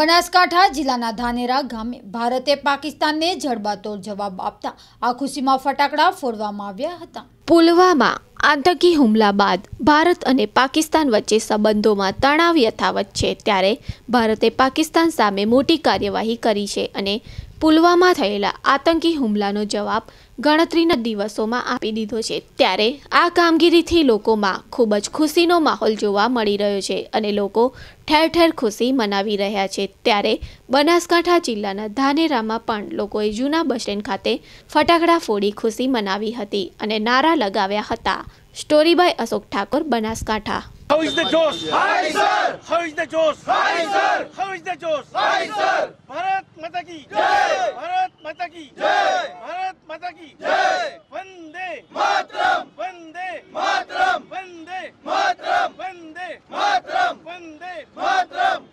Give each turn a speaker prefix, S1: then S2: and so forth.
S1: બનાસકાંઠા જિલ્લાના ધાનેરા ગામે ભારતે પાકિસ્તાનને જડબાતોડ જવાબ આપતા આ ખુશીમાં ફટાકડા ફોડવામાં આવ્યા હતા
S2: પુલવામા આતંકી હુમલા બાદ ભારત અને પાકિસ્તાન વચ્ચે સંબંધોમાં તણાવ યથાવત છે ત્યારે ભારતે પાકિસ્તાન સામે મોટી કાર્યવાહી કરી છે અને પુલવામા થયેલા આતંકી હુમલાનો જવાબ ગણતરીના દિવસોમાં આપી દીધો છે ત્યારે આ કામગીરીથી લોકોમાં ખૂબ જ ખુશીનો માહોલ જોવા મળી રહ્યો છે અને લોકો ઠેર ઠેર ખુશી મનાવી રહ્યા છે ત્યારે બનાસકાંઠા જિલ્લાના ધાનેરામાં પણ લોકોએ જૂના બસ સ્ટેન્ડ ખાતે ફટાકડા ફોડી ખુશી મનાવી હતી અને નારા લગાવ્યા હતા story by Ashok Thakor Banaskantha
S3: How is the
S4: माता की जय भारत माता की जय वंदे मातरम वंदे मातरम वंदे मातरम वंदे मातरम वंदे मातरम